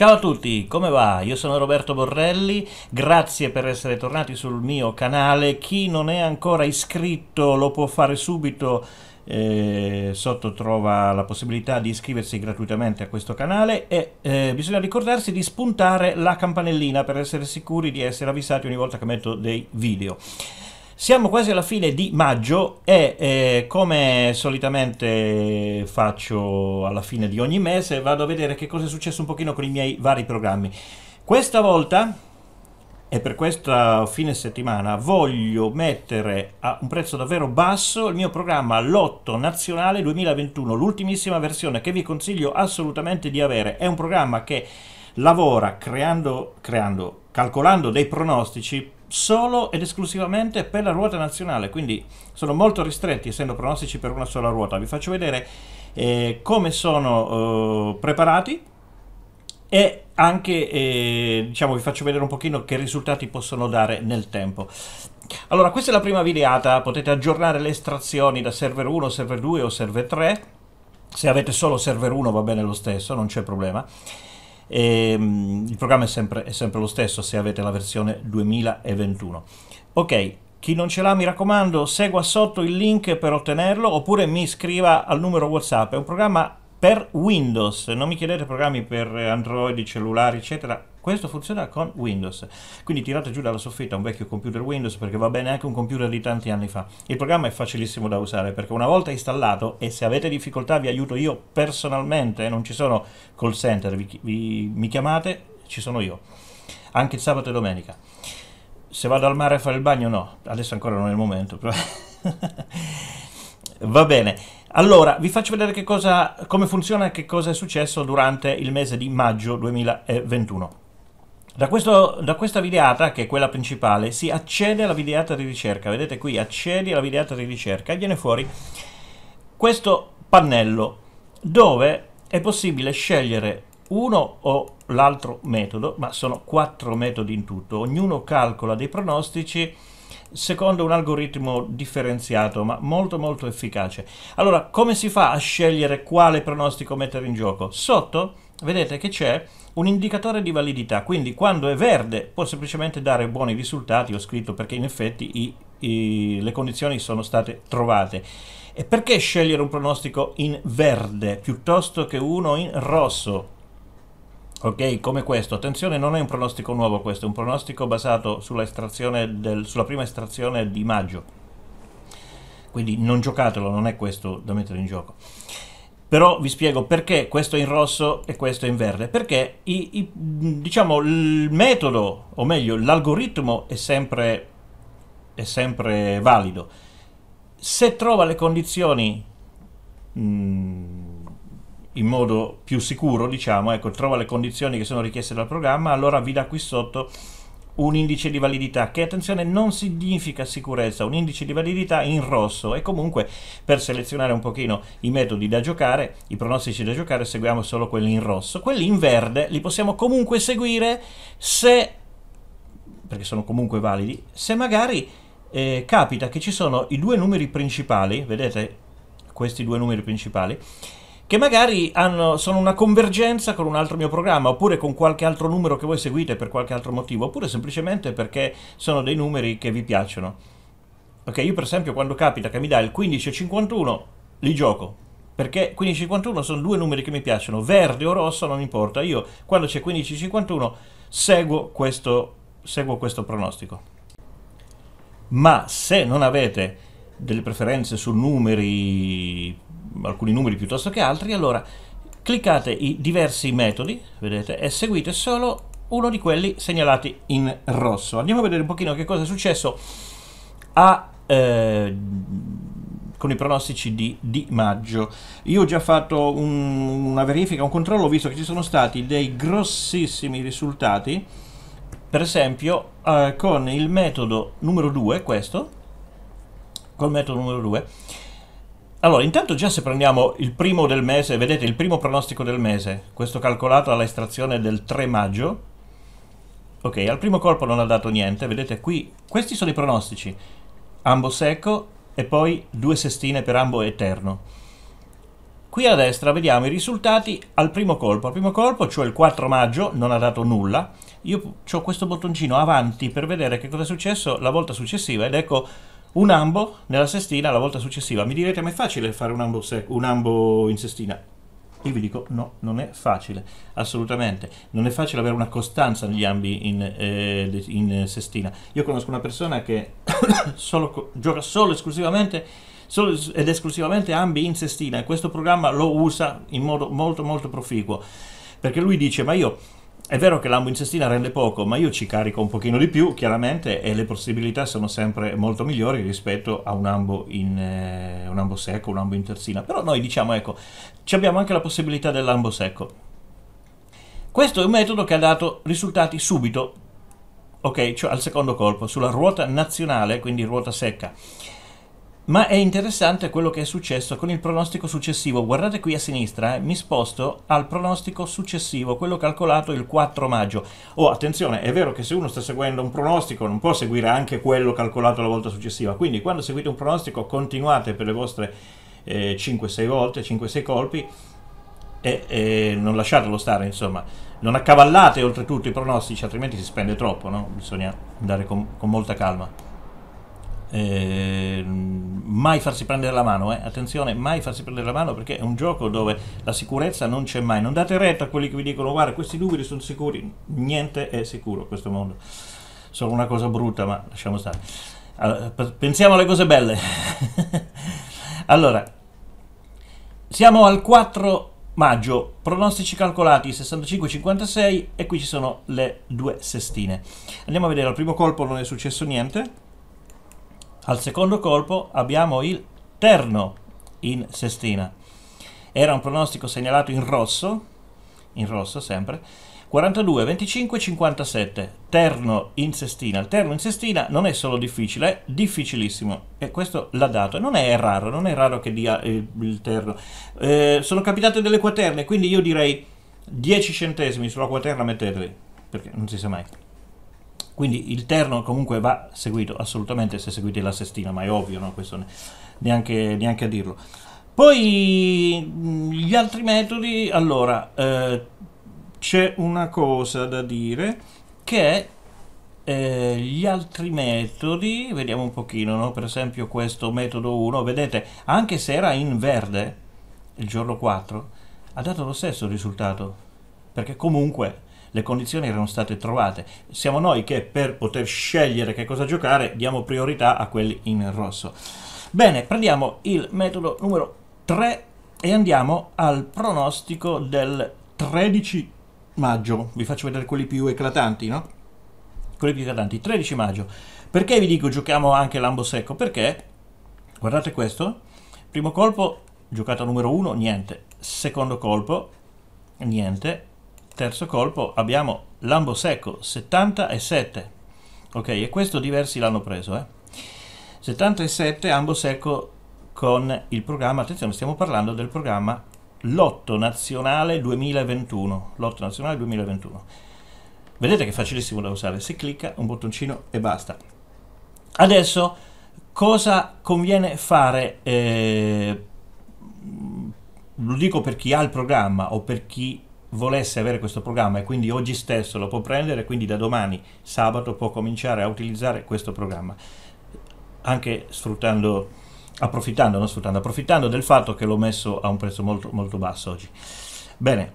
Ciao a tutti, come va? Io sono Roberto Borrelli, grazie per essere tornati sul mio canale. Chi non è ancora iscritto lo può fare subito, eh, sotto trova la possibilità di iscriversi gratuitamente a questo canale e eh, bisogna ricordarsi di spuntare la campanellina per essere sicuri di essere avvisati ogni volta che metto dei video. Siamo quasi alla fine di maggio e eh, come solitamente faccio alla fine di ogni mese vado a vedere che cosa è successo un pochino con i miei vari programmi. Questa volta e per questa fine settimana voglio mettere a un prezzo davvero basso il mio programma Lotto Nazionale 2021, l'ultimissima versione che vi consiglio assolutamente di avere. È un programma che lavora creando, creando, calcolando dei pronostici solo ed esclusivamente per la ruota nazionale, quindi sono molto ristretti essendo pronostici per una sola ruota. Vi faccio vedere eh, come sono eh, preparati e anche eh, diciamo vi faccio vedere un pochino che risultati possono dare nel tempo. Allora, questa è la prima videata, potete aggiornare le estrazioni da server 1, server 2 o server 3. Se avete solo server 1 va bene lo stesso, non c'è problema. E, ehm, il programma è sempre, è sempre lo stesso se avete la versione 2021. Ok, chi non ce l'ha, mi raccomando, segua sotto il link per ottenerlo oppure mi iscriva al numero WhatsApp. È un programma per Windows, non mi chiedete programmi per Android, cellulari, eccetera, questo funziona con Windows. Quindi tirate giù dalla soffitta un vecchio computer Windows perché va bene anche un computer di tanti anni fa. Il programma è facilissimo da usare perché una volta installato e se avete difficoltà vi aiuto io personalmente, non ci sono call center, vi, vi, mi chiamate, ci sono io. Anche sabato e domenica. Se vado al mare a fare il bagno no, adesso ancora non è il momento. Però... va bene. Allora, vi faccio vedere che cosa, come funziona e che cosa è successo durante il mese di maggio 2021. Da, questo, da, questa videata, che è quella principale, si accede alla videata di ricerca. Vedete qui, accedi alla videata di ricerca e viene fuori questo pannello dove è possibile scegliere uno o l'altro metodo, ma sono quattro metodi in tutto. Ognuno calcola dei pronostici secondo un algoritmo differenziato ma molto molto efficace. Allora, come si fa a scegliere quale pronostico mettere in gioco? Sotto vedete che c'è un indicatore di validità, quindi quando è verde può semplicemente dare buoni risultati, ho scritto perché in effetti i, i, le condizioni sono state trovate. E perché scegliere un pronostico in verde piuttosto che uno in rosso? Ok, come questo. Attenzione, non è un pronostico nuovo questo, è un pronostico basato sulla, del, sulla prima estrazione di maggio. Quindi non giocatelo, non è questo da mettere in gioco. Però vi spiego perché questo è in rosso e questo è in verde. Perché i, i, diciamo, il metodo, o meglio, l'algoritmo è sempre, è sempre valido. Se trova le condizioni mm, in modo più sicuro, diciamo, ecco, trova le condizioni che sono richieste dal programma, allora vi da qui sotto un indice di validità, che attenzione non significa sicurezza, un indice di validità in rosso e comunque per selezionare un pochino i metodi da giocare, i pronostici da giocare, seguiamo solo quelli in rosso, quelli in verde li possiamo comunque seguire se, perché sono comunque validi, se magari eh, capita che ci sono i due numeri principali, vedete questi due numeri principali, che magari hanno, sono una convergenza con un altro mio programma, oppure con qualche altro numero che voi seguite per qualche altro motivo, oppure semplicemente perché sono dei numeri che vi piacciono. Ok, io per esempio quando capita che mi dà il 15,51 li gioco, perché 15,51 sono due numeri che mi piacciono, verde o rosso non importa, io quando c'è 15,51 seguo questo, seguo questo pronostico. Ma se non avete delle preferenze su numeri alcuni numeri piuttosto che altri, allora cliccate i diversi metodi, vedete, e seguite solo uno di quelli segnalati in rosso. Andiamo a vedere un pochino che cosa è successo a, eh, con i pronostici di, di, maggio. Io ho già fatto un, una verifica, un controllo, ho visto che ci sono stati dei grossissimi risultati, per esempio eh, con il metodo numero 2, questo, col metodo numero 2, allora, intanto già se prendiamo il primo del mese, vedete il primo pronostico del mese, questo calcolato alla estrazione del 3 maggio, ok, al primo colpo non ha dato niente, vedete qui, questi sono i pronostici, ambo secco e poi due sestine per ambo eterno. Qui a destra vediamo i risultati al primo colpo, al primo colpo, cioè il 4 maggio, non ha dato nulla, io ho questo bottoncino avanti per vedere che cosa è successo la volta successiva ed ecco un ambo nella sestina la volta successiva. Mi direte, ma è facile fare un ambo, sec- un ambo in sestina? Io vi dico, no, non è facile, assolutamente. Non è facile avere una costanza negli ambi in, eh, in sestina. Io conosco una persona che solo, gioca solo esclusivamente solo ed esclusivamente ambi in sestina e questo programma lo usa in modo molto molto proficuo perché lui dice ma io è vero che l'ambo in cestina rende poco, ma io ci carico un pochino di più, chiaramente, e le possibilità sono sempre molto migliori rispetto a un ambo, in, eh, un ambo secco, un ambo in terzina. Però noi diciamo, ecco, abbiamo anche la possibilità dell'ambo secco. Questo è un metodo che ha dato risultati subito, ok, cioè al secondo colpo, sulla ruota nazionale, quindi ruota secca. Ma è interessante quello che è successo con il pronostico successivo. Guardate qui a sinistra, eh, mi sposto al pronostico successivo, quello calcolato il 4 maggio. Oh, attenzione, è vero che se uno sta seguendo un pronostico non può seguire anche quello calcolato la volta successiva. Quindi quando seguite un pronostico continuate per le vostre eh, 5-6 volte, 5-6 colpi e, e, non lasciatelo stare, insomma. Non accavallate oltretutto i pronostici, altrimenti si spende troppo, no? Bisogna andare con, con molta calma. Eh mai farsi prendere la mano, eh? attenzione, mai farsi prendere la mano perché è un gioco dove la sicurezza non c'è mai, non date retta a quelli che vi dicono guarda questi dubiti sono sicuri, niente è sicuro in questo mondo, solo una cosa brutta ma lasciamo stare, allora, pensiamo alle cose belle, allora siamo al 4 maggio, pronostici calcolati 65-56 e qui ci sono le due sestine, andiamo a vedere al primo colpo non è successo niente, al secondo colpo abbiamo il terno in sestina. Era un pronostico segnalato in rosso, in rosso sempre, 42, 25, 57, terno in sestina. Il terno in sestina non è solo difficile, è difficilissimo. E questo l'ha dato. Non è raro, non è raro che dia eh, il terno. Eh, sono capitate delle quaterne, quindi io direi 10 centesimi sulla quaterna mettetevi, perché non si sa mai. Quindi il terno comunque va seguito, assolutamente, se seguite la sestina, ma è ovvio, no? questo neanche, neanche a dirlo. Poi mm, gli altri metodi, allora, eh, c'è una cosa da dire che eh, gli altri metodi, vediamo un pochino, no? per esempio questo metodo 1, vedete, anche se era in verde il giorno 4, ha dato lo stesso risultato, perché comunque le condizioni erano state trovate. Siamo noi che per poter scegliere che cosa giocare diamo priorità a quelli in rosso. Bene, prendiamo il metodo numero 3 e andiamo al pronostico del 13 maggio. Vi faccio vedere quelli più eclatanti, no? Quelli più eclatanti. 13 maggio. Perché vi dico giochiamo anche l'ambo secco? Perché, guardate questo, primo colpo, giocata numero 1, niente. Secondo colpo, niente terzo colpo abbiamo Lambo Secco 77 ok e questo diversi l'hanno preso eh? 77 Lambo Secco con il programma attenzione stiamo parlando del programma Lotto Nazionale 2021 Lotto Nazionale 2021 vedete che è facilissimo da usare si clicca un bottoncino e basta adesso cosa conviene fare eh, lo dico per chi ha il programma o per chi volesse avere questo programma e quindi oggi stesso lo può prendere, quindi da domani sabato può cominciare a utilizzare questo programma, anche sfruttando, approfittando, non sfruttando, approfittando del fatto che l'ho messo a un prezzo molto, molto basso oggi. Bene,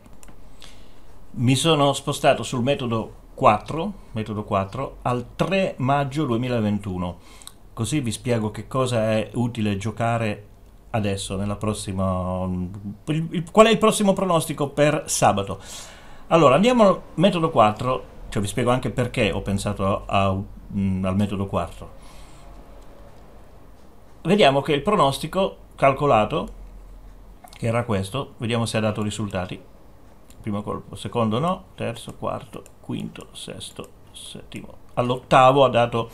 mi sono spostato sul metodo 4, metodo 4 al 3 maggio 2021, così vi spiego che cosa è utile giocare adesso, nella prossima... Il, il, qual è il prossimo pronostico per sabato? Allora, andiamo al metodo 4, cioè vi spiego anche perché ho pensato a, mh, mm, al metodo 4. Vediamo che il pronostico calcolato, che era questo, vediamo se ha dato risultati. Primo colpo, secondo no, terzo, quarto, quinto, sesto, settimo. All'ottavo ha dato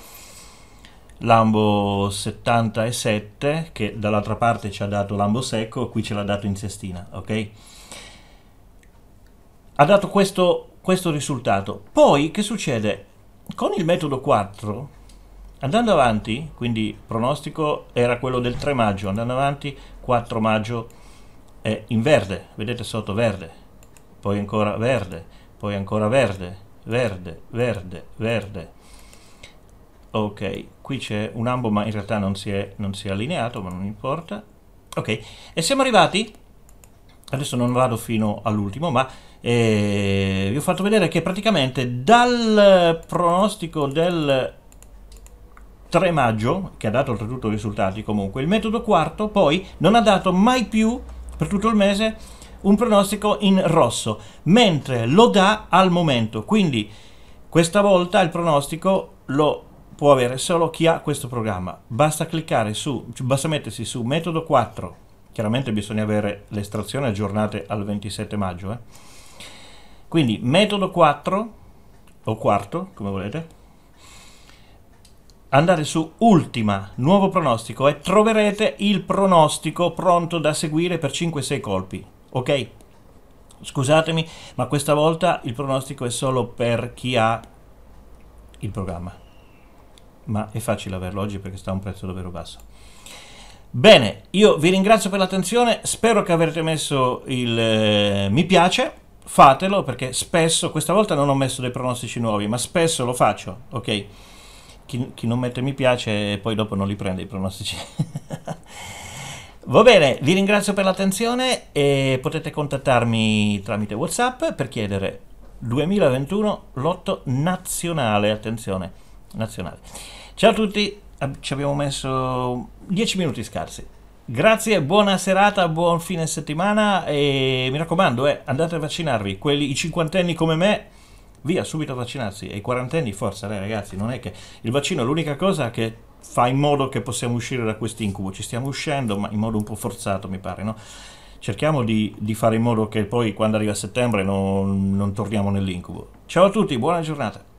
Lambo 77 che dall'altra parte ci ha dato Lambo secco, qui ce l'ha dato in cestina, ok? Ha dato questo, questo risultato. Poi che succede? Con il metodo 4, andando avanti, quindi il pronostico era quello del 3 maggio, andando avanti 4 maggio è in verde, vedete sotto verde, poi ancora verde, poi ancora verde, verde, verde, verde ok qui c'è un ambo ma in realtà non si, è, non si è allineato ma non importa ok e siamo arrivati adesso non vado fino all'ultimo ma eh, vi ho fatto vedere che praticamente dal pronostico del 3 maggio che ha dato oltretutto risultati comunque il metodo quarto poi non ha dato mai più per tutto il mese un pronostico in rosso mentre lo dà al momento quindi questa volta il pronostico lo può avere solo chi ha questo programma. Basta cliccare su, basta mettersi su metodo 4, chiaramente bisogna avere le estrazioni aggiornate al 27 maggio, eh. quindi metodo 4 o quarto, come volete, andare su ultima, nuovo pronostico e troverete il pronostico pronto da seguire per 5-6 colpi, ok? Scusatemi, ma questa volta il pronostico è solo per chi ha il programma ma è facile averlo oggi perché sta a un prezzo davvero basso. Bene, io vi ringrazio per l'attenzione, spero che avrete messo il eh, mi piace, fatelo perché spesso, questa volta non ho messo dei pronostici nuovi, ma spesso lo faccio, ok? Chi, chi non mette mi piace poi dopo non li prende i pronostici. Va bene, vi ringrazio per l'attenzione e potete contattarmi tramite Whatsapp per chiedere 2021 lotto nazionale, attenzione nazionale. Ciao a tutti, ci abbiamo messo 10 minuti scarsi. Grazie, buona serata, buon fine settimana e mi raccomando, eh, andate a vaccinarvi, quelli, i cinquantenni come me, via subito a vaccinarsi e i quarantenni forza, dai, ragazzi, non è che il vaccino è l'unica cosa che fa in modo che possiamo uscire da questo incubo, ci stiamo uscendo ma in modo un po' forzato mi pare, no? Cerchiamo di, di fare in modo che poi quando arriva settembre non, non torniamo nell'incubo. Ciao a tutti, buona giornata.